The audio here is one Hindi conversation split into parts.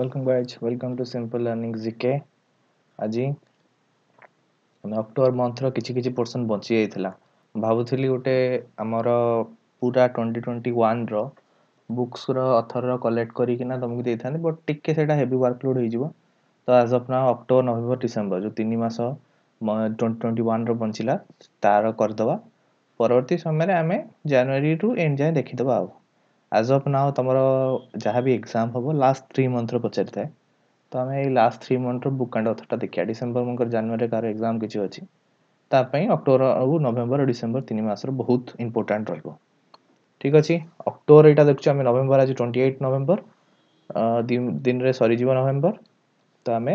welcome guys welcome to simple learning gk আজি মানে অক্টোবর মন্থর কিছু কিছু পোর্সন বঞ্চি যাইଥିଲା ভাবুଥିଲି ଗୋଟେ ଆମର ପୁରା ଟ୍ୱେଣ୍ଟି ଟ୍ୱେଣ୍ଟି ୱାନ୍ର ବୁକ୍ସର ଅଥରର କଲେକ୍ଟ କରିକିନା ତମକୁ ଦେଇଥାନ୍ତି ବଟ୍ ଟିକେ ସେଇଟା ହେଭି ୱାର୍କଲୋଡ଼ ହେଇଯିବ ତ ଆଜ୍ ଅଫ୍ ନା ଅକ୍ଟୋବର ନଭେମ୍ବର ଡିସେମ୍ବର ଯେଉଁ ତିନି ମାସ ଟ୍ୱେଣ୍ଟି ଟ୍ୱେଣ୍ଟି ୱାନ୍ର ବଞ୍ଚିଲା ତାର କରିଦେବା ପରବର୍ତ୍ତୀ ସମୟରେ ଆମେ ଜାନୁଆରୀରୁ ଏଣ୍ଡ ଯାଏଁ ଦେଖିଦେବା ଆଉ ଆଜ୍ ଅଫ୍ ନାଓ ତମର ଯାହା ବି ଏକ୍ଜାମ୍ ହେବ ଲାଷ୍ଟ ଥ୍ରୀ ମନ୍ଥର ପଚାରିଥାଏ ତ ଆମେ ଏଇ ଲାଷ୍ଟ ଥ୍ରୀ ମନ୍ଥର ବୁକ୍ ଆଣ୍ଡ ଅଥର୍ଟା ଦେଖିବା ଡିସେମ୍ବର ମଙ୍କର ଜାନୁଆରୀରେ କାହାର ଏକ୍ଜାମ୍ କିଛି ଅଛି ତା ପାଇଁ ଅକ୍ଟୋବର ଆଉ ନଭେମ୍ବର ଡିସେମ୍ବର ତିନି ମାସର ବହୁତ ଇମ୍ପୋର୍ଟାଣ୍ଟ ରହିବ ଠିକ୍ ଅଛି ଅକ୍ଟୋବର ଏଇଟା ଦେଖୁଛୁ ଆମେ ନଭେମ୍ବର ଆଜି ଟ୍ୱେଣ୍ଟି ଏଇଟ୍ ନଭେମ୍ବର ଦିନରେ ସରିଯିବ ନଭେମ୍ବର ତ ଆମେ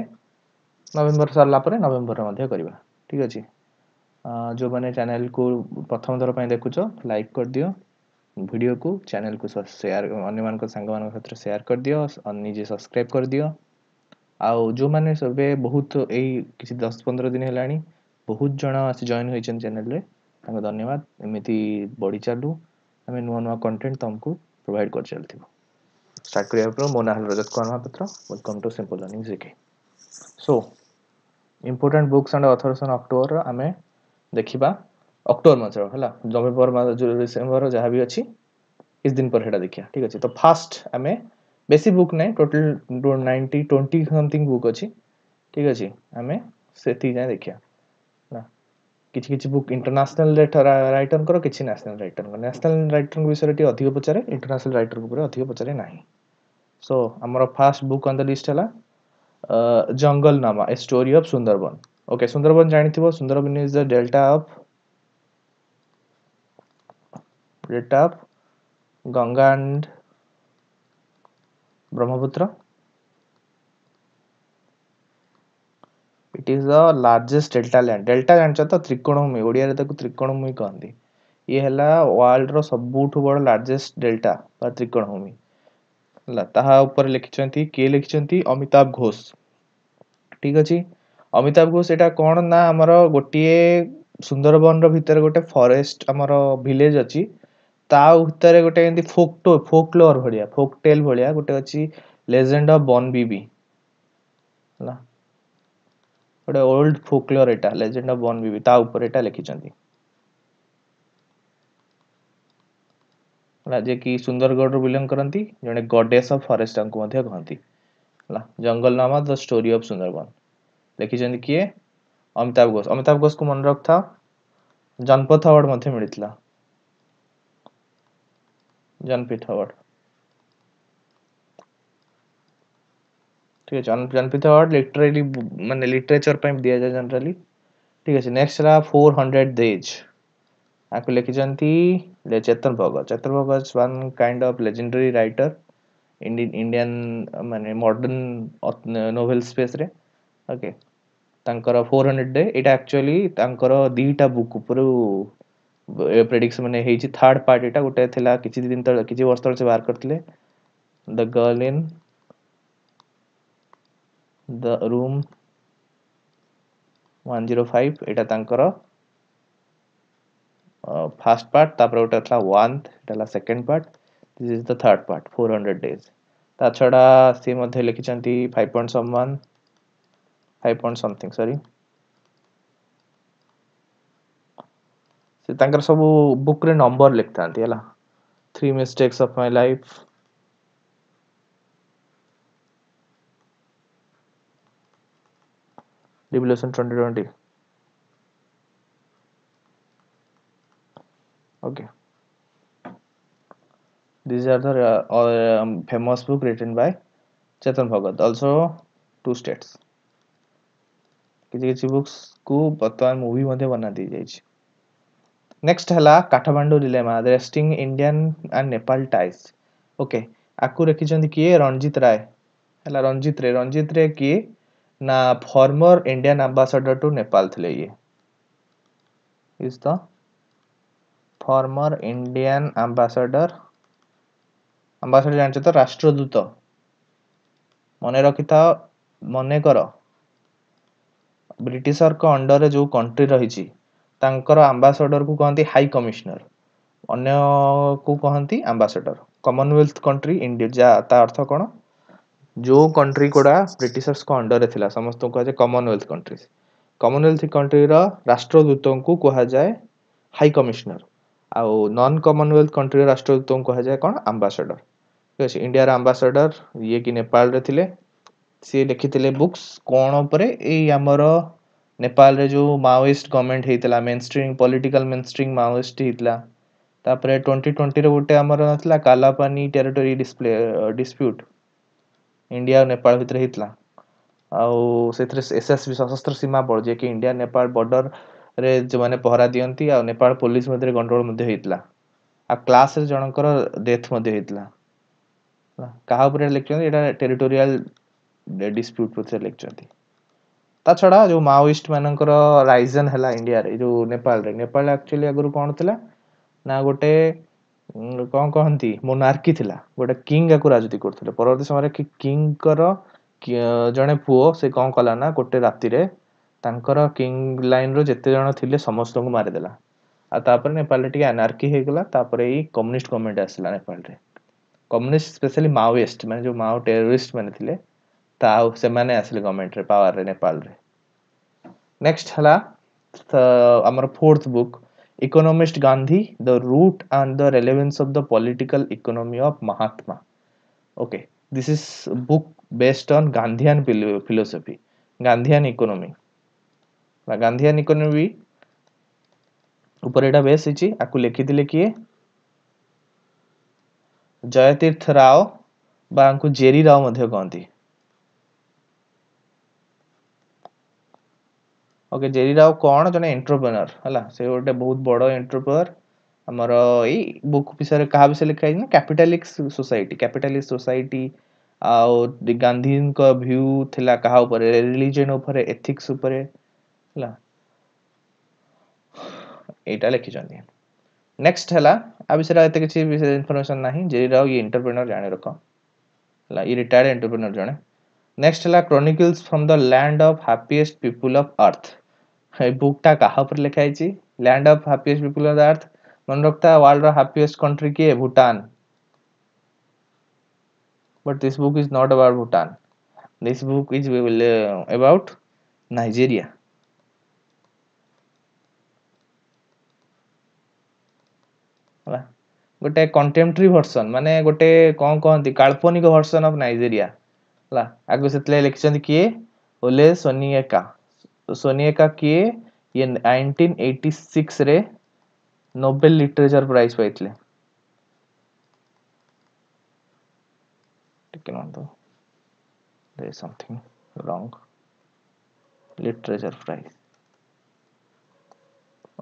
ନଭେମ୍ବର ସରିଲା ପରେ ନଭେମ୍ବରରେ ମଧ୍ୟ କରିବା ଠିକ୍ ଅଛି ଯେଉଁମାନେ ଚ୍ୟାନେଲକୁ ପ୍ରଥମ ଥର ପାଇଁ ଦେଖୁଛ ଲାଇକ୍ କରିଦିଅ ଭିଡ଼ିଓକୁ ଚ୍ୟାନେଲ୍କୁ ସେୟାର ଅନ୍ୟମାନଙ୍କ ସାଙ୍ଗମାନଙ୍କ ସାଥିରେ ସେୟାର କରିଦିଅ ନିଜେ ସବସ୍କ୍ରାଇବ୍ କରିଦିଅ ଆଉ ଯେଉଁମାନେ ସବେ ବହୁତ ଏଇ କିଛି ଦଶ ପନ୍ଦର ଦିନ ହେଲାଣି ବହୁତ ଜଣ ଆସି ଜଏନ୍ ହୋଇଛନ୍ତି ଚ୍ୟାନେଲ୍ରେ ତାଙ୍କୁ ଧନ୍ୟବାଦ ଏମିତି ବଢ଼ି ଚାଲୁ ଆମେ ନୂଆ ନୂଆ କଣ୍ଟେଣ୍ଟ ତୁମକୁ ପ୍ରୋଭାଇଡ଼ କରିଚାଲିଥିବୁ ଷ୍ଟାର୍ଟ କରିବା ପୂର୍ବରୁ ମୋ ନାଁ ହେଲା Rajat Kumar Mohapatra welcome to simple learning GK so important books and authors on October ଆମେ ଦେଖିବା অক্টোবর মাসের হল নভেম্বর মাস ডিসেম্বর যাহা বি অছি ইস দিন পর সেটা দেখিয়া ঠিক আছে তো ফার্স্ট আমি বেশি বুক নাই total ninety twenty something book অছি ঠিক আছে আমি সেটি যাই দেখিয়া না কিছু কিছু বুক ইন্টারন্যাশনাল রাইটরঙ্কর কিছু ন্যাশনাল রাইটরঙ্ক ন্যাশনাল রাইটরঙ্ক বিষয়ে টিকে অধিক পচারে ইন্টারন্যাশনাল রাইটরঙ্ক উপরে অধিক পচারে না সো আমার first book on the list হল Jungle Nama a story of Sundarban okay Sundarban জাঁথিব Sundarban is the delta of put it up Ganga and Brahmaputra it is the largest delta land delta ଜାଣିଛ ତ ତ୍ରିକୋଣଭୂମି ଓଡ଼ିଆରେ ତାକୁ ତ୍ରିକୋଣଭୂମି କହନ୍ତି ଇଏ ହେଲା ୱାର୍ଲଡର ସବୁଠୁ ବଡ଼ ଲାର୍ଜେଷ୍ଟ ଡେଲ୍ଟା ବା ତ୍ରିକୋଣଭୂମି ହେଲା ତାହା ଉପରେ ଲେଖିଛନ୍ତି କିଏ ଲେଖିଛନ୍ତି ଅମିତାଭ ଘୋଷ ଠିକ୍ ଅଛି ଅମିତାଭ ଘୋଷ ଏଇଟା କ'ଣ ନା ଆମର ଗୋଟିଏ ସୁନ୍ଦରବନର ଭିତରେ ଗୋଟେ ଫରେଷ୍ଟ ଆମର ଭିଲେଜ ଅଛି ତା ଭିତରେ ଗୋଟେ ଏମିତି ଫୋକ୍ଟୋ ଫୋକ୍ଲୋର ଭଳିଆ ଫୋକ୍ଟେଲ ଭଳିଆ ଗୋଟେ ଅଛି ଲେଜେଣ୍ଡ ଅଫ ବନ୍ ବିବି ହେଲା ଗୋଟେ ଓଲ୍ଡ ଫୋକ୍ଲୋର ଏଇଟା ଲେଜେଣ୍ଡ ଅଫ ବନ୍ ବିବି ତା ଉପରେ ଏଇଟା ଲେଖିଛନ୍ତି ହେଲା ଯିଏକି ସୁନ୍ଦରଗଡ଼ରୁ ବିଲଙ୍ଗ କରନ୍ତି ଜଣେ ଗଡେସ୍ ଅଫ୍ ଫରେଷ୍ଟ ତାଙ୍କୁ ମଧ୍ୟ କହନ୍ତି ହେଲା Jungle Nama the story of Sundarban ଲେଖିଛନ୍ତି କିଏ ଅମିତାଭ ଘୋଷ ଅମିତାଭ ଘୋଷକୁ ମନେ ରଖିଥାଅ ଜନପଥ ଆୱାର୍ଡ଼ ମଧ୍ୟ ମିଳିଥିଲା जान पिथावर ठीक है मान लिटरेचर पर दि जाए जनरली ठीक है नेक्स्ट है फोर हंड्रेड देज आपको लिखिंटे Chetan Bhagat Chetan Bhagat one kind of legendary writer Indian मान मडर्ण नोभेल स्पेस रे ओके फोर हंड्रेड डे ये एक्चुअली दीटा बुक ପ୍ରେଡିକ୍ସନ୍ ମାନେ ହେଇଛି ଥାର୍ଡ଼ ପାର୍ଟ ଏଇଟା ଗୋଟେ ଥିଲା କିଛି ଦିନ ତଳେ କିଛି ବର୍ଷ ତଳେ ସେ ବାହାର କରିଥିଲେ the girl in the room one zero five ଏଇଟା ତାଙ୍କର ଫାର୍ଷ୍ଟ ପାର୍ଟ ତାପରେ ଗୋଟେ ଥିଲା ୱାନ୍ ଏଇଟା ହେଲା second part this is the third part four hundred days ତା ଛଡ଼ା ସେ ମଧ୍ୟ ଲେଖିଛନ୍ତି ଫାଇଭ୍ ପଏଣ୍ଟ ସମାନ ଫାଇଭ୍ ପଏଣ୍ଟ ସମଥିଙ୍ଗ ସରି ସେ ତାଙ୍କର ସବୁ ବୁକ୍ରେ ନମ୍ବର ଲେଖିଥାନ୍ତି ହେଲା three mistakes of my life revolution twenty twenty okay these are the uh, um, famous book written by chetan bhagat also two states किसी किसी बुक्स को बर्तमान मूवी मध्य बना दी जाइए ନେକ୍ସଟ ହେଲା Kathmandu dilemma resetting Indian and Nepal ties okay ଆକୁ ଲେଖିଛନ୍ତି କିଏ ରଣଜିତ ରାୟ ହେଲା ରଣଜିତ ରେ ରଣଜିତ ରେ କିଏ ନା former Indian ambassador to Nepal ଥିଲେ ଇଏ is the former Indian ambassador ambassador ଜାଣିଛ ତ ରାଷ୍ଟ୍ରଦୂତ ମନେ ରଖିଥାଅ ମନେକର ବ୍ରିଟିଶରଙ୍କ ଅଣ୍ଡରରେ ଯେଉଁ କଣ୍ଟ୍ରି ରହିଛି ତାଙ୍କର ଆମ୍ବାସଡ଼ରକୁ କହନ୍ତି ହାଇ କମିଶନର ଅନ୍ୟକୁ କହନ୍ତି ଆମ୍ବାସଡ଼ର କମନୱେଲ୍ଥ କଣ୍ଟ୍ରି ଇଣ୍ଡିଆ ଯା ତା ଅର୍ଥ କ'ଣ ଯେଉଁ କଣ୍ଟ୍ରି ଗୁଡ଼ା ବ୍ରିଟିଶର୍ସଙ୍କ ଅଣ୍ଡରରେ ଥିଲା ସମସ୍ତଙ୍କୁ କୁହାଯାଏ କମନୱେଲ୍ଥ କଣ୍ଟ୍ରିଜ୍ କମନୱେଲ୍ଥ କଣ୍ଟ୍ରିର ରାଷ୍ଟ୍ରଦୂତଙ୍କୁ କୁହାଯାଏ ହାଇ କମିଶନର ଆଉ ନନ୍ କମନୱେଲ୍ଥ କଣ୍ଟ୍ରିର ରାଷ୍ଟ୍ରଦୂତଙ୍କୁ କୁହାଯାଏ କ'ଣ ଆମ୍ବାସଡ଼ର ଠିକ୍ ଅଛି ଇଣ୍ଡିଆର ଆମ୍ବାସଡ଼ର ଇଏ କି ନେପାଳରେ ଥିଲେ ସିଏ ଲେଖିଥିଲେ ବୁକ୍ସ କ'ଣ ଉପରେ ଏଇ ଆମର ନେପାଳରେ ଯେଉଁ ମାଓଇଷ୍ଟ ଗଭର୍ଣ୍ଣମେଣ୍ଟ ହେଇଥିଲା mainstream political mainstream Maoist ହେଇଥିଲା ତାପରେ ଟ୍ୱେଣ୍ଟି ଟ୍ୱେଣ୍ଟିରେ ଗୋଟେ ଆମର ନଥିଲା Kalapani territory display dispute India ଆଉ ନେପାଳ ଭିତରେ ହେଇଥିଲା ଆଉ ସେଥିରେ ଏସ୍ଏସ୍ବି ସଶସ୍ତ୍ର ସୀମା ବଳ ଯିଏକି ଇଣ୍ଡିଆ ନେପାଳ ବର୍ଡ଼ରରେ ଯେଉଁମାନେ ପହରା ଦିଅନ୍ତି ଆଉ ନେପାଳ ପୋଲିସ ମଧ୍ୟରେ ଗଣ୍ଡଗୋଳ ମଧ୍ୟ ହେଇଥିଲା ଆଉ କ୍ଲାସ୍ରେ ଜଣଙ୍କର ଡେଥ୍ ମଧ୍ୟ ହେଇଥିଲା କାହା ଉପରେ ଲେଖିଛନ୍ତି ଏଇଟା ଟେରିଟୋରିଆଲ ଡିସପ୍ୟୁଟ୍ ଉପରେ ଲେଖିଛନ୍ତି ତା ଛଡ଼ା ଯେଉଁ ମାଓଇଷ୍ଟ ମାନଙ୍କର ରାଇଜନ୍ ହେଲା ଇଣ୍ଡିଆରେ ଯେଉଁ ନେପାଳରେ ନେପାଳ ଆକ୍ଚୁଆଲି ଆଗରୁ କ'ଣ ଥିଲା ନା ଗୋଟେ କ'ଣ କହନ୍ତି ମୋନାର୍କି ଥିଲା ଗୋଟେ କିଙ୍ଗ ଆକୁ ରାଜୁତି କରୁଥିଲେ ପରବର୍ତ୍ତୀ ସମୟରେ କିଙ୍ଗଙ୍କର ଜଣେ ପୁଅ ସେ କ'ଣ କଲା ନା ଗୋଟେ ରାତିରେ ତାଙ୍କର କିଙ୍ଗ ଲାଇନ୍ର ଯେତେ ଜଣ ଥିଲେ ସମସ୍ତଙ୍କୁ ମାରିଦେଲା ଆଉ ତାପରେ ନେପାଳରେ ଟିକେ ଆନାର୍କି ହେଇଗଲା ତାପରେ ଏଇ କମ୍ୟୁନିଷ୍ଟ ଗଭର୍ଣ୍ଣମେଣ୍ଟ ଆସିଲା ନେପାଳରେ କମ୍ୟୁନିଷ୍ଟ ସ୍ପେଶାଲି ମାଓଇଷ୍ଟ ମାନେ ଯେଉଁ ମାଓ ଟେରୋରିଷ୍ଟ ମାନେ ଥିଲେ ताने आसिले गवर्नमेंट पावर रे नेपाल रे नेक्स्ट हला आम fourth book economist Gandhi the root and the relevance of the political economy of Mahatma okay this is book based on Gandhian philosophy Gandhian economy Gandhian economy ऊपर एटा बेस हिची आकु लेखी दिले किए जयतीर्थ राव बा आंकु जेरी राव मध्ये कहंती ओके जेरी राव कौन जो एंट्रप्रनर है गोटे बहुत बड़ एंट्रप्रनर आमर य बुक विषय में क्या विषय लिखा है कैपिटालिक्स सोसाइटी कैपिटालिस्ट सोसाइटी आउ गांधी भ्यू थी क्या रिलीजन एथिक्स लिखी लिखिं नेक्स्ट है ये ना जेरी राव ये इंटरप्रेनर जान रख ये रिटायर्ड एंटरप्रेनर जड़े नेक्स्ट है chronicles from the land of happiest people of earth बुकटा क्या लिखाई land of happiest people of earth मन रखता है वर्ल्ड हापिएस्ट कंट्री किए Bhutan but this book is not about Bhutan this book is about Nigeria गोटे कंटेम्प्ररी भर्सन माने गोटे कौन कहती काल्पनिक भर्सन ऑफ नाइजेरिया ହେଲା ଆଗକୁ ସେଥିଲାଗି ଲେଖିଛନ୍ତି କିଏ ଓଲେ ସୋନିଏକା ସୋନିଏକା କିଏ ଇଏ ନାଇନଟିନ୍ ଏଇଟି ସିକ୍ସରେ ନୋବେଲ ଲିଟରେଚର ପ୍ରାଇଜ ପାଇଥିଲେ ଟିକେ ନନ୍ତୁ ସମଥିଂ ରଙ୍ଗ ଲିଟରେଚର ପ୍ରାଇଜ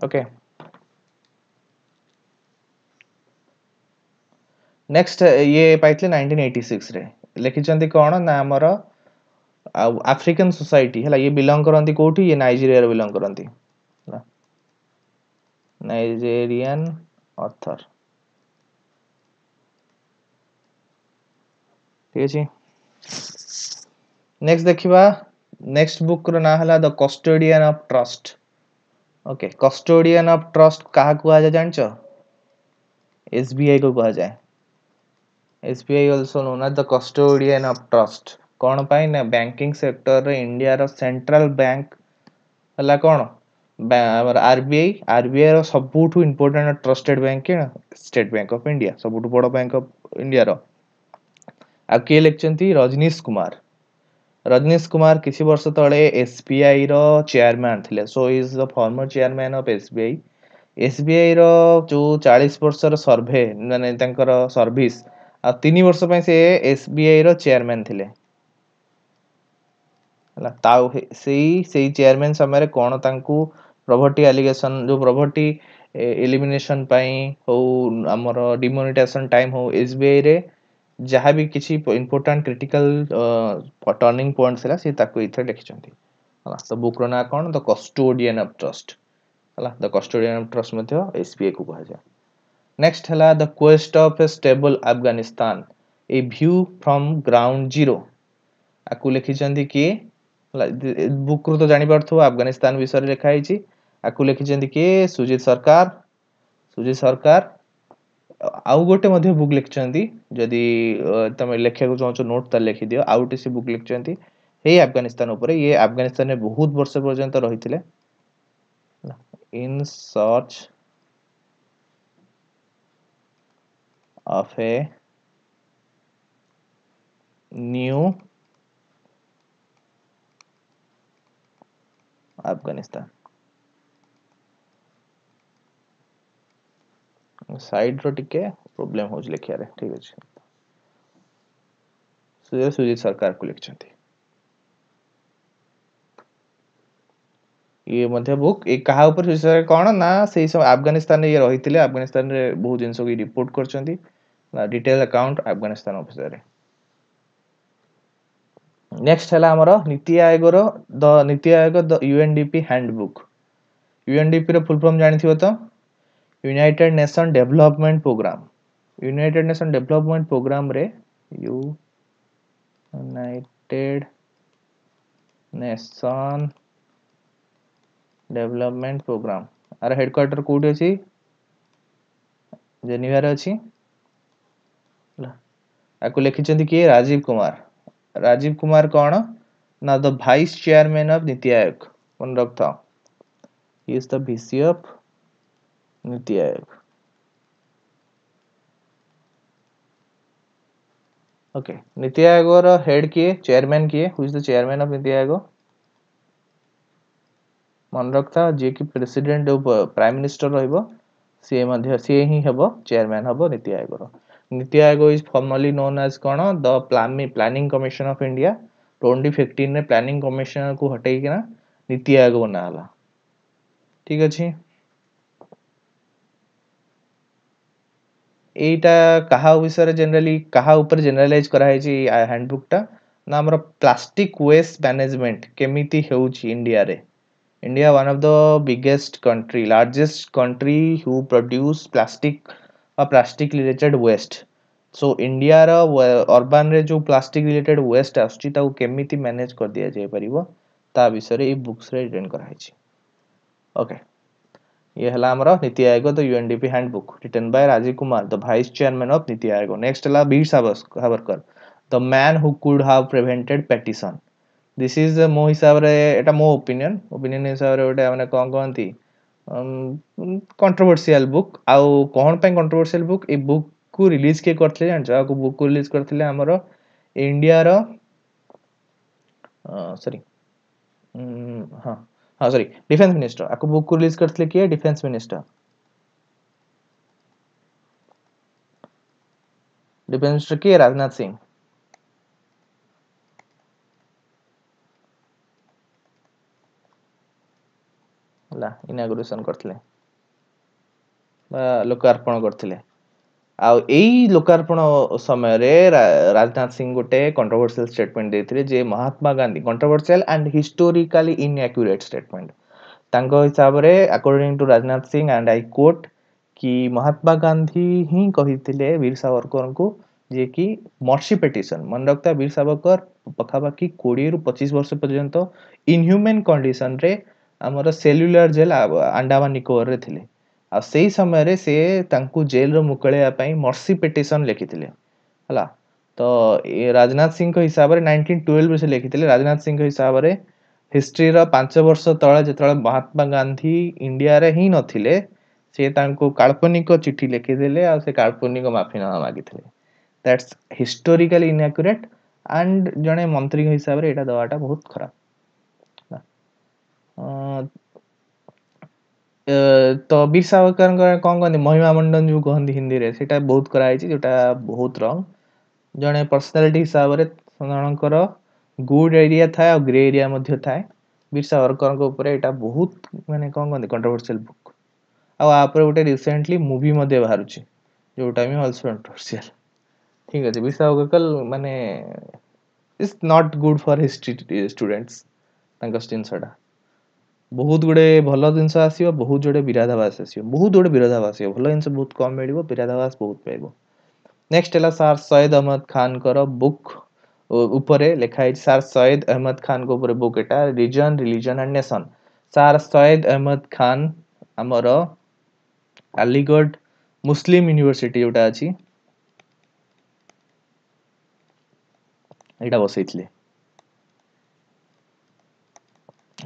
ଓକେ नेक्स्ट ये पाइले नाइनटीन एटी सिक्स लिखिं कौन ना आमर आफ्रिकन सोसाइटी है ये बिलंग करती कौट ये नाइजेरी बिलंग करती नाइजेरियन अथर ठीक अच्छे नेक्स्ट देखा नेक्स्ट बुक रहा है the custodian of trust okay custodian of trust क्या कह जाए जान एसबीआई को कह जाए SBI also known as the custodian of trust कौन पाई ना बैंकिंग सेक्टर रे इंडिया रो सेंट्रल बैंक हला कौन आरबीआई आरबीआई रो सबूत इंपोर्टेंट ट्रस्टेड बैंक है स्टेट बैंक ऑफ इंडिया सबूत बड़ा बैंक ऑफ इंडिया रो आ के इलेक्शन थी रजनीश कुमार रजनीश कुमार किसी वर्ष तले एसबीआई रो चेयरमैन थिले so is the former chairman of SBI SBI रो जो 40 वर्ष रो सर्वे माने तंकर सर्विस ଆଉ ତିନି ବର୍ଷ ପାଇଁ ସେ ଏସ୍ବିଆଇର ଚେୟାରମ୍ୟାନ୍ ଥିଲେ ହେଲା ତା ସେଇ ସେଇ ଚେୟାରମ୍ୟାନ୍ ସମୟରେ କ'ଣ ତାଙ୍କୁ ପ୍ରଭର୍ଟି ଆଲିଗେସନ୍ ଯେଉଁ ପ୍ରଭର୍ଟି ଏଲିମିନେସନ୍ ପାଇଁ ହଉ ଆମର ଡିମୋନିଟାଇଜେସନ୍ ଟାଇମ୍ ହଉ ଏସ୍ବିଆଇରେ ଯାହା ବି କିଛି ଇମ୍ପୋର୍ଟାଣ୍ଟ କ୍ରିଟିକାଲ ଟର୍ଣ୍ଣିଂ ପଏଣ୍ଟ ଥିଲା ସେ ତାକୁ ଏଥିରେ ଲେଖିଛନ୍ତି ହେଲା ତ ବୁକ୍ର ନାଁ କ'ଣ ଦ କଷ୍ଟୋଡ଼ିଆନ୍ ଅଫ୍ ଟ୍ରଷ୍ଟ ହେଲା ଦ କଷ୍ଟୋଡ଼ିଆନ୍ ଅଫ୍ ଟ୍ରଷ୍ଟ ମଧ୍ୟ ଏସ୍ବିଆଇକୁ କୁହାଯାଏ नेक्स्ट है the quest of a stable Afghanistan a view from ground zero आपको लिखिंट किए बुक रु तो जापार आफगानिस्तान विषय लिखाई आपको लिखिंट किए सुजित सरकार सुजित सरकार आउ गोटे बुक लिखिंट जदि तुम लिखा चाहो नोट तो लिखिद आउ गोटे सी बुक लिखिंट ये आफगानिस्तान ये आफगानिस्तान में बहुत वर्ष पर्यटन रही है in search of a new afghanistan साइड रोटिके प्रॉब्लम होज लिखिया रे ठीक है सुजीत सरकार को लिखछंती ଇଏ ମଧ୍ୟ ବୁକ୍ ଏ କାହା ଉପରେ ଶୀର୍ଷରେ କ'ଣ ନା ସେଇ ସବୁ ଆଫଗାନିସ୍ତାନରେ ଇଏ ରହିଥିଲେ ଆଫଗାନିସ୍ତାନରେ ବହୁତ ଜିନିଷକୁ ଇଏ ରିପୋର୍ଟ କରିଛନ୍ତି ଡିଟେଲ ଆକାଉଣ୍ଟ ଆଫଗାନିସ୍ତାନ ଅଫିସରେ ନେକ୍ସଟ ହେଲା ଆମର ନୀତି ଆୟୋଗର the NITI Aayog the UNDP handbook ୟୁଏନ୍ଡିପିର ଫୁଲ୍ ଫର୍ମ ଜାଣିଥିବ ତ United Nation development programme United Nation development ପ୍ରୋଗ୍ରାମରେ ୟୁନାଇଟେଡ୍ ନେସନ୍ डेवलपमेंट प्रोग्राम आर हेड कौटी अच्छी जेनिवार अच्छी आपको लिखिं किए राजीव कुमार राजीव कुमार कौन ना the vice chairman of NITI आयोग मन रख इज द भिसी ऑफ नीति आयोग ओके नीति आयोग हेड किए चेयरमैन किए हुई द चेयरमैन ऑफ नीति आयोग मन रखता जी प्रेसीडेट प्राइम मिनिस्टर रे ही हम चेयरमैन हम नीति Aayog NITI Aayog is formerly known as कौन the planning planning commission of India twenty fifteen रे प्लानिंग कमिशन को हटे ना नीति आयोग बनाला ठीक अच्छे यहाँ क्या विषय जेनेली क्या उपर जेनेलैज कराई हैंडबुकटा ना आम प्लास्टिक वेस्ट मैनेजमेंट केमी हो इंडिया रे। India one of the biggest country largest country who produce plastic or plastic related waste so इंडियार अर्बानें जो प्लास्टिक रिलेटेड वेस्ट आसमी मैनेज कर दि जापरता विषय ये बुक्स रिटेन कराई ओके ये है NITI Aayog the UNDP book written by Rajiv Kumar the vice chairman of NITI Aayog next है Veer Savarkar the man who could have prevented partition this is ମୋ ହିସାବରେ ଏଇଟା ମୋ ଓପିନିଅନ୍ ଓପିନିଅନ୍ ହିସାବରେ ଗୋଟେ ମାନେ କ'ଣ କହନ୍ତି କଣ୍ଟ୍ରୋଭର୍ସିଆଲ୍ ବୁକ୍ ଆଉ କ'ଣ ପାଇଁ କଣ୍ଟ୍ରୋଭର୍ସିଆଲ୍ ବୁକ୍ ଏ ବୁକ୍କୁ ରିଲିଜ୍ କିଏ କରିଥିଲେ ଜାଣିଛ ଆକୁ ବୁକ୍କୁ ରିଲିଜ୍ କରିଥିଲେ ଆମର ଇଣ୍ଡିଆର ସରି ହଁ ହଁ ସରି ଡିଫେନ୍ସ ମିନିଷ୍ଟର ଆକୁ ବୁକ୍କୁ ରିଲିଜ୍ କରିଥିଲେ କିଏ ଡିଫେନ୍ସ ମିନିଷ୍ଟର ଡିଫେନ୍ସ ମିନିଷ୍ଟର କିଏ ରାଜନାଥ ସିଂ इनाग्रेसन कर लोकार्पण करते लोकार्पण समय राजनाथ सिंह गोटे कंट्रोवर्सियल स्टेटमेंट देते जे Mahatma Gandhi controversial and historically inaccurate statement हिसाब से according to Rajnath Singh and I quote कि महात्मा गांधी ही कही वीर सावरकर को जे मर्सी पेटिशन मन रखता वीर सावरकर पखापाखि कोड़े रु पचीस वर्ष पर्यटन इनह्यूमेन कंडीशन में ଆମର ସେଲ୍ୟୁଲାର ଜେଲ୍ ଆଣ୍ଡାମାନ ନିକୋବରରେ ଥିଲେ ଆଉ ସେଇ ସମୟରେ ସେ ତାଙ୍କୁ ଜେଲ୍ରୁ ମୁକୁଳାଇବା ପାଇଁ ମର୍ସି ପିଟିସନ୍ ଲେଖିଥିଲେ ହେଲା ତ ଏ ରାଜନାଥ ସିଂଙ୍କ ହିସାବରେ ନାଇନଟିନ୍ ଟୁଏଲ୍ଭରେ ସେ ଲେଖିଥିଲେ ରାଜନାଥ ସିଂଙ୍କ ହିସାବରେ ହିଷ୍ଟ୍ରିର ପାଞ୍ଚ ବର୍ଷ ତଳେ ଯେତେବେଳେ ମହାତ୍ମା ଗାନ୍ଧୀ ଇଣ୍ଡିଆରେ ହିଁ ନଥିଲେ ସେ ତାଙ୍କୁ କାଳ୍ପନିକ ଚିଠି ଲେଖିଦେଲେ ଆଉ ସେ କାଳ୍ପନିକ ମାଫିନାମା ମାଗିଥିଲେ ଦ୍ୟାଟ୍ସ ହିଷ୍ଟୋରିକାଲି ଇନ୍ଆକ୍ୟୁରେଟ୍ ଆଣ୍ଡ ଜଣେ ମନ୍ତ୍ରୀଙ୍କ ହିସାବରେ ଏଇଟା ଦେବାଟା ବହୁତ ଖରାପ ତ ବୀର ସାବରକରଙ୍କର କ'ଣ କହନ୍ତି ମହିମା ମଣ୍ଡନ ଯେଉଁ କହନ୍ତି ହିନ୍ଦୀରେ ସେଇଟା ବହୁତ କରାହେଇଛି ଯେଉଁଟା ବହୁତ ରଙ୍ଗ ଜଣେ ପର୍ସନାଲିଟି ହିସାବରେ ଜଣଙ୍କର ଗୁଡ଼୍ ଏରିଆ ଥାଏ ଆଉ ଗ୍ରେ ଏରିଆ ମଧ୍ୟ ଥାଏ ବୀର ସାବରକରଙ୍କ ଉପରେ ଏଇଟା ବହୁତ ମାନେ କ'ଣ କହନ୍ତି କଣ୍ଟ୍ରୋଭର୍ସିଆଲ୍ ବୁକ୍ ଆଉ ଆ ଉପରେ ଗୋଟେ ରିସେଣ୍ଟଲି ମୁଭି ମଧ୍ୟ ବାହାରୁଛି ଯେଉଁଟା ବି ଅଲସୋ କଣ୍ଟ୍ରୋଭର୍ସିଆଲ୍ ଠିକ୍ ଅଛି ବୀର ସାବରକର ମାନେ it's not good for history students ତାଙ୍କ ଜିନିଷଟା ବହୁତ ଗୁଡ଼ିଏ ଭଲ ଜିନିଷ ଆସିବ ବହୁତ ଗୁଡ଼ିଏ ବିରାଧାବାସ ଆସିବ ବହୁତ ଗୁଡ଼ିଏ ବିରାଧାବାସ ଆସିବ ଭଲ ଜିନିଷ ବହୁତ କମ୍ ମିଳିବ ବିରାଧାବାସ ବହୁତ ପାଇବ ନେକ୍ସଟ ହେଲା ସାର୍ ସୟଦ ଅହମ୍ମଦ ଖାନଙ୍କର ବୁକ୍ ଉପରେ ଲେଖା ହେଇଛି ସାର୍ ସୟଦ ଅହମ୍ମଦ ଖାନଙ୍କ ଉପରେ ବୁକ୍ ଏଟା reason religion and nation sir Syed Ahmad Khan ଆମର ଆଲିଗଡ଼ ମୁସଲିମ ୟୁନିଭର୍ସିଟି ଯେଉଁଟା ଅଛି ଏଇଟା ବସେଇଥିଲେ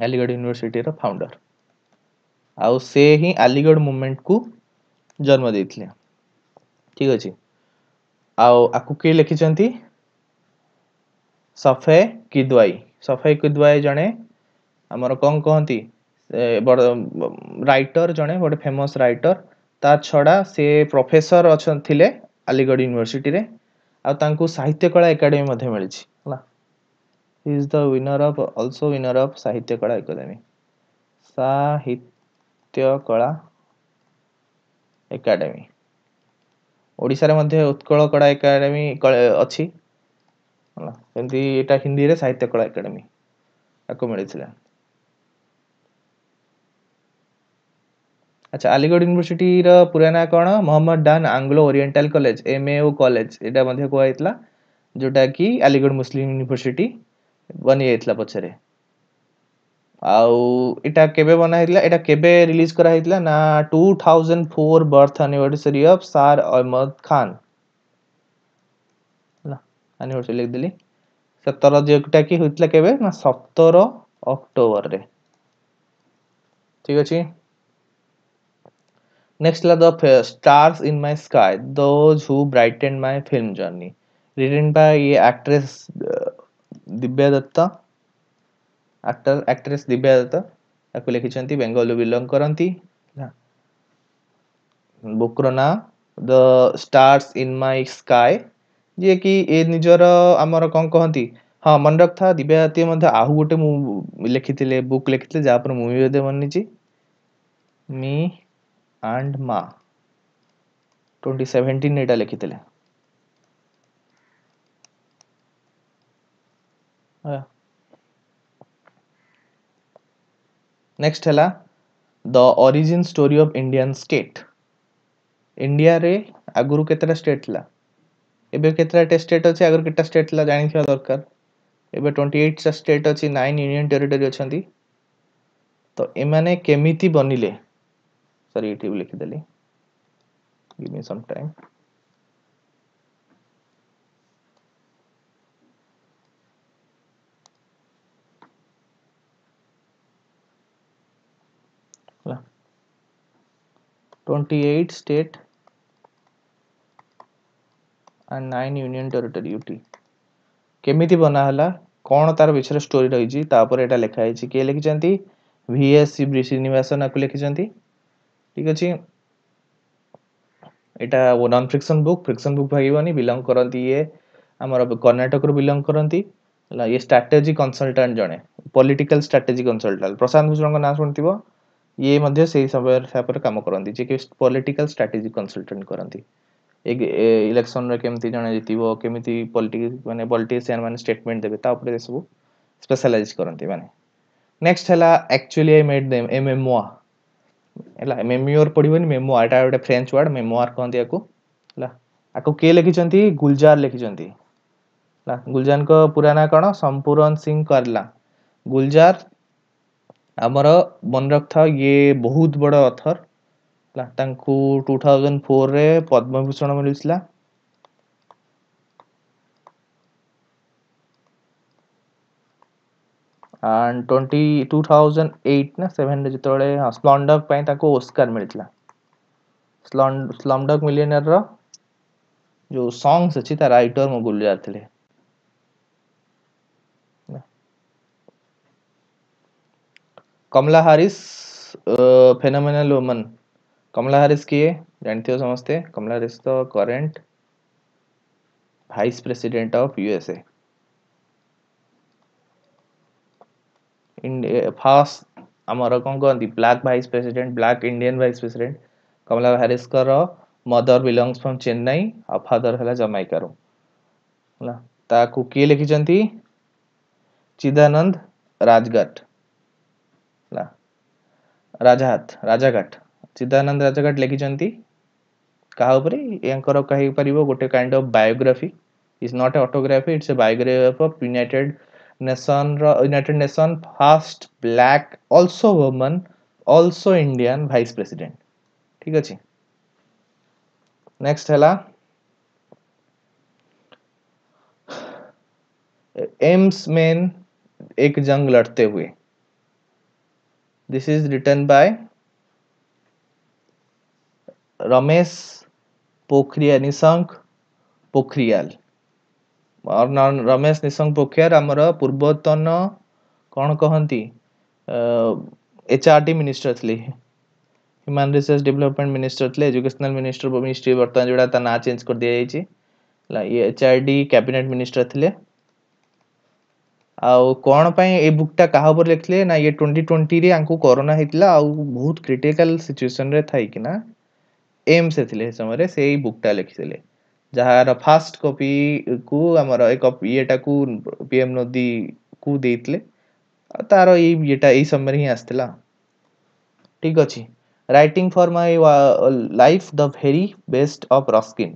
अलीगढ़ यूनिवर्सीटर फाउंडर आउ से ही अलीगढ़ मुमेंट को जन्म दे ठीक अच्छे आकु किए लिखिंट सफे किदवाई सफे किदवाई जड़े आमर कौन कहती रटर जड़े गोटे फेमस रटर ता छड़ा से प्रोफेसर अच्छे अलीगढ़ यूनिवर्सीटी आ एकाडेमी मिली है He is the winner of also winner of Sahitya Kala Academy. ସାହିତ୍ୟ କଳା ଏକାଡେମୀ ଓଡ଼ିଶାରେ ମଧ୍ୟ ଉତ୍କଳ କଳା ଏକାଡେମୀ ଅଛି ହେଲା ସେମିତି ଏଇଟା ହିନ୍ଦୀରେ ସାହିତ୍ୟ କଳା ଏକାଡେମୀ ତାକୁ ମିଳିଥିଲା ଆଚ୍ଛା ଆଲିଗଡ଼ ୟୁନିଭର୍ସିଟିର ପୁରା ନାଁ କ'ଣ Mohammedan Anglo Oriental college MAO college ଏଇଟା ମଧ୍ୟ କୁହାଯାଇଥିଲା ଯେଉଁଟାକି ଆଲିଗଡ଼ ମୁସଲିମ ୟୁନିଭର୍ସିଟି ବନିଯାଇଥିଲା ପଛରେ ଆଉ ଏଇଟା କେବେ ବନା ହେଇଥିଲା ଏଇଟା କେବେ ରିଲିଜ୍ କରାହେଇଥିଲା ନା two thousand four birth anniversary of sir Ahmad Khan ହେଲା ଆନିଭର୍ସରୀ ଲେଖିଦେଲି ସତର ଯେଉଁଟା କି ହୋଇଥିଲା କେବେ ନା ସତର ଅକ୍ଟୋବରରେ ঠিক আছে নেক্সট হলো the stars in my sky those who brighten my film journey written by ଇଏ actress Divya Dutta actor actress Divya Dutta ତାକୁ ଲେଖିଛନ୍ତି ବେଙ୍ଗଲରୁ ବିଲଙ୍ଗ କରନ୍ତି ବୁକ୍ର ନାଁ the stars in my sky ଯିଏକି ଏ ନିଜର ଆମର କ'ଣ କହନ୍ତି ହଁ ମନେ ରଖିଥା ଦିବ୍ୟା ଦତ୍ତି ମଧ୍ୟ ଆଉ ଗୋଟେ ମୁଁ ଲେଖିଥିଲେ ବୁକ୍ ଲେଖିଥିଲେ ଯାହା ଉପରେ ମୁଁ ବି ମଧ୍ୟ ବନିଛି me and ma twenty seventeen एटा लिखी थे नेक्स्ट हाँ। है the origin story of Indian state India रे आगुरी केतरा स्टेट ला एबे केतरा टे स्टेट अछि आगुरु केटा स्टेट ला थिला जानिथिबा दरकार एबे 28 सा स्टेट अछि 9 यूनियन टेरिटरी अछंती तो एमाने केमिति बनिले सॉरी एठी लिखि देली give me some time 28 state and 9 union territory UT কেমিতি বনা হলা কোন তার পিছরে স্টোরি রইছি তারপরে এটা লেখা হইছি কে লিখিছন্তি ভিএস শ্রীনিবাসন আকু লিখিছন্তি ঠিক আছে এটা non fiction book fiction book ভাগিবনি বিলং করন্তি ইয়ে আমার কর্ণাটকর বিলং করন্তি ହେଲା ଇଏ ଷ୍ଟ୍ରାଟେଜି କନସଲଟାଣ୍ଟ ଜଣେ ପଲିଟିକାଲ ଷ୍ଟ୍ରାଟେଜି କନସଲଟାଣ୍ଟ ପ୍ରଶାନ୍ତ ଭୂଷଣଙ୍କ ନାଁ ଶୁଣିଥିବ ये मध्य से समय काम करती जी पॉलिटिकल स्ट्राटेजी कनसल्टेंट करती इलेक्शन में कमी जन जितब कमी पॉलिटिक्स मैंने पॉलीटिशियान मैंने स्टेटमेंट देते सब स्पेशलाइज करती मैंने नेक्स्ट है actually I made them a memoir है मेम्योर पढ़वनि मेमुआ यहाँ गोटे फ्रेंच वार्ड मेमुआर कहते किए लिखिंट गुलजार लिखिंट गुलजार पूरा ना कौन संपूरण सिंह करला गुलजार आमर मन रख ये बहुत बड़ा अथर टू थाउजेंड फोर रे पद्म भूषण मिलता and twenty two thousand eight ना हाँ, सेवेन जो स्लमडग पाई ओस्कार मिलता स्लमडग मिलियनर रो सॉन्ग्स अच्छी तार रईटर मुझे बुले जाते Kamala Harris phenomenal woman Kamala Harris किए जानते हो समझते कमला हारिस तो current vice president of USA first आमर कौन कहते black vice president black Indian vice president Kamala Harris mother belongs from Chennai आ फादर है जमाइकार किए लिखिं चिदानंद राजघाट ला राजाहत राजाघाट चिदानंद राजाघाट लिखिंट क्या यहाँ गोटे kind of biography is not a autobiography it's a biography of United Nation United Nation first black also woman also Indian vice president ठीक अच्छे नेक्स्ट है एम्स मेन एक जंग लड़ते हुए this is written by Ramesh Pokhriya Nisank Pokhrial और रमेश निशंक पोखरियाल ଆମର ପୂର୍ବତନ କ'ଣ କହନ୍ତି ଏଚଆରଟି ମିନିଷ୍ଟର ଥିଲେ ହ୍ୟୁମାନ ରିସୋର୍ସ ଡେଭଲପମେଣ୍ଟ ମିନିଷ୍ଟର ଥିଲେ ଏଜୁକେସନାଲ ମିନିଷ୍ଟର ମିନିଷ୍ଟ୍ରି ବର୍ତ୍ତମାନ ଯେଉଁଟା ତା ନାଁ ଚେଞ୍ଜ କରିଦିଆଯାଇଛି ହେଲା ଇଏ ଏଚଆରଡି କ୍ୟାବିନେଟ୍ ମିନିଷ୍ଟର ଥିଲେ ଆଉ କ'ଣ ପାଇଁ ଏ ବୁକ୍ଟା କାହା ଉପରେ ଲେଖିଲେ ନା ଇଏ ଟ୍ୱେଣ୍ଟି ଟ୍ୱେଣ୍ଟିରେ ଆଙ୍କୁ କରୋନା ହେଇଥିଲା ଆଉ ବହୁତ କ୍ରିଟିକାଲ୍ ସିଚୁଏସନ୍ରେ ଥାଇକିନା ଏମ୍ସରେ ଥିଲେ ସେ ସମୟରେ ସେଇ ବୁକ୍ଟା ଲେଖିଥିଲେ ଯାହାର ଫାର୍ଷ୍ଟ କପିକୁ ଆମର ଏକ ଇଏଟାକୁ ପି ଏମ୍ ମୋଦିକୁ ଦେଇଥିଲେ ତାର ଏଇ ଇଏଟା ଏଇ ସମୟରେ ହିଁ ଆସିଥିଲା ଠିକ୍ ଅଛି writing for my life the very best of Ruskin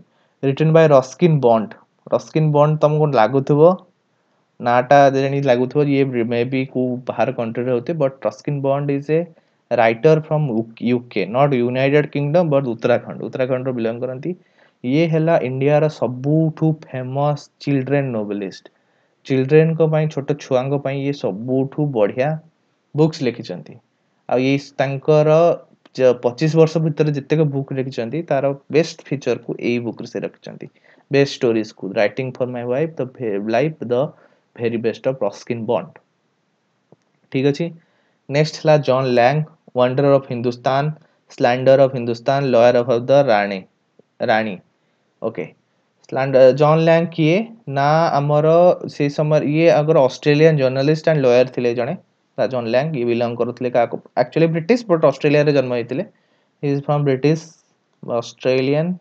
written by Ruskin Bond Ruskin Bond ତୁମକୁ ଲାଗୁଥିବ नाटा जेणी लागुथिବ ये मे बी को बाहर कंट्री रे होते but Ruskin Bond is a writer from UK not United Kingdom but Uttarakhand Uttarakhand रो बिलोंग करंती ये हला इंडिया रा सबुठु फेमस चिल्ड्रेन नोवेलिस्ट चिल्ड्रेन को पई छोट छुआ को पई ये सबुठु बढ़िया बुक्स लिखिचंती आ ये तांकर पचिश वर्ष भितर जितक बुक लिखिंट तार बेस्ट फीचर को यही बुक से रखिंट बेस्ट स्टोरीज को writing for my wife the life the very best of Ruskin Bond. ঠিক আছে নেক্সট ହେଲା John Lang wonder of Hindustan slander of Hindustan lawyer of the Rani Rani okay John Lang କିଏ ନା ଆମର ସେଇ ସମୟରେ ଇଏ ଆଗର ଅଷ୍ଟ୍ରେଲିଆନ୍ ଜର୍ଣ୍ଣାଲିଷ୍ଟ ଆଣ୍ଡ ଲୟର ଥିଲେ ଜଣେ ଜନ୍ ଲ୍ୟାଙ୍ଗ୍ ଇଏ ବିଲଙ୍ଗ କରୁଥିଲେ କାହାକୁ ଆକ୍ଚୁଆଲି ବ୍ରିଟିଶ ବଟ୍ ଅଷ୍ଟ୍ରେଲିଆରେ ଜନ୍ମ ହେଇଥିଲେ is from British Australian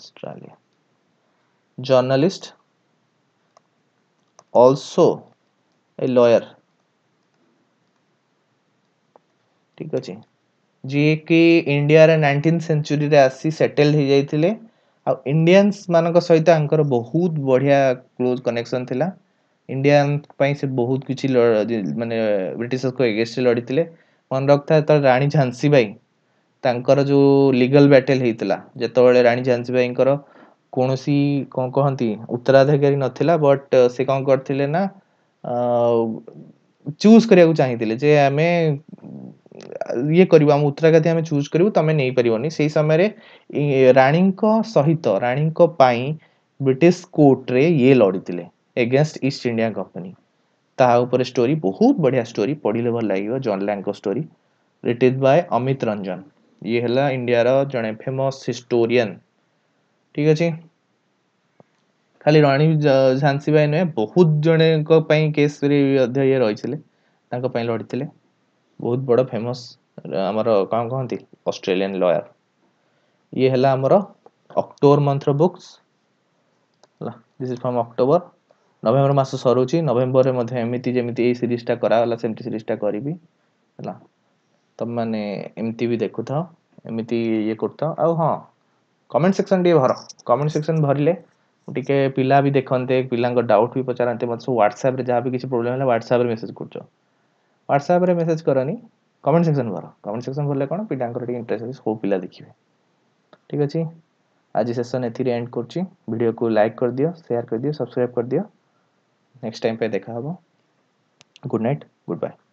Australia journalist also a lawyer ठीक अच्छे जीकी इंडिया रे 19 सेंचुरी रे आसी सेटल्ड हो जाइले इंडियंस मान सहित बहुत बढ़िया क्लोज कनेक्शन थिला इंडियन से बहुत किसी मान ब्रिटिश को एगेस्ट लड़ी थे मन रखता है राणी झांसी बाई जो लीगल बैटल होता जो राणी झांसी बाई କୌଣସି କ'ଣ କହନ୍ତି ଉତ୍ତରାଧିକାରୀ ନଥିଲା ବଟ୍ ସେ କ'ଣ କରିଥିଲେ ନା ଚୁଜ୍ କରିବାକୁ ଚାହିଁଥିଲେ ଯେ ଆମେ ଇଏ କରିବୁ ଆମ ଉତ୍ତରାଧିକାରୀ ଆମେ ଚୁଜ୍ କରିବୁ ତମେ ନେଇପାରିବନି ସେଇ ସମୟରେ ରାଣୀଙ୍କ ସହିତ ରାଣୀଙ୍କ ପାଇଁ ବ୍ରିଟିଶ କୋର୍ଟରେ ଇଏ ଲଢ଼ିଥିଲେ ଏଗେନଷ୍ଟ ଇଷ୍ଟ ଇଣ୍ଡିଆ କମ୍ପାନୀ ତାହା ଉପରେ ଷ୍ଟୋରି ବହୁତ ବଢ଼ିଆ ଷ୍ଟୋରି ପଢ଼ିଲେ ଭଲ ଲାଗିବ John Lang story written by Amit Ranjan ଇଏ ହେଲା ଇଣ୍ଡିଆର ଜଣେ ଫେମସ୍ ହିଷ୍ଟୋରିଆନ୍ ठीक अच्छे खाली रणी झांसी भाई नुह बहुत जड़े केस रही है लड़ी थे बहुत बड़ फेमस आमर कौन कहते अस्ट्रेलियान लयर ये है आमर अक्टोबर मंथ्र books this is from October November मस सर नवेम्बर में यही सीरीजटा कराला सेम सीरीजटा करी है तुम मैंने भी देखु था एमती ये कर हाँ କମେଣ୍ଟ ସେକ୍ସନ୍ ଟିକେ ଭର କମେଣ୍ଟ ସେକ୍ସନ୍ ଭରିଲେ ଟିକେ ପିଲା ବି ଦେଖନ୍ତେ ପିଲାଙ୍କ ଡାଉଟ୍ ବି ପଚାରନ୍ତେ ମୋତେ ସବୁ ହ୍ୱାଟ୍ସଆପ୍ରେ ଯାହା ବି କିଛି ପ୍ରୋବ୍ଲେମ୍ ହେଲା ହ୍ୱାଟ୍ସଆପ୍ରେ ମେସେଜ୍ କରୁଛ ହ୍ୱାଟ୍ସଆପ୍ରେ ମେସେଜ୍ କରନି କମେଣ୍ଟ ସେକ୍ସନ୍ ଭର କମେଣ୍ଟ ସେକ୍ସନ୍ ଭରିଲେ କ'ଣ ପିଲାଙ୍କର ଟିକେ ଇଣ୍ଟରେଷ୍ଟ ଅଛି ସବୁ ପିଲା ଦେଖିବେ ଠିକ୍ ଅଛି ଆଜି ସେସନ୍ ଏଥିରେ ଏଣ୍ଡ କରୁଛି ଭିଡ଼ିଓକୁ ଲାଇକ୍ କରିଦିଅ ସେୟାର କରିଦିଅ ସବସ୍କ୍ରାଇବ୍ କରିଦିଅ ନେକ୍ସଟ ଟାଇମ୍ ପାଇଁ ଦେଖା ହେବ ଗୁଡ଼୍ ନାଇଟ୍ ଗୁଡ଼୍ ବାଏ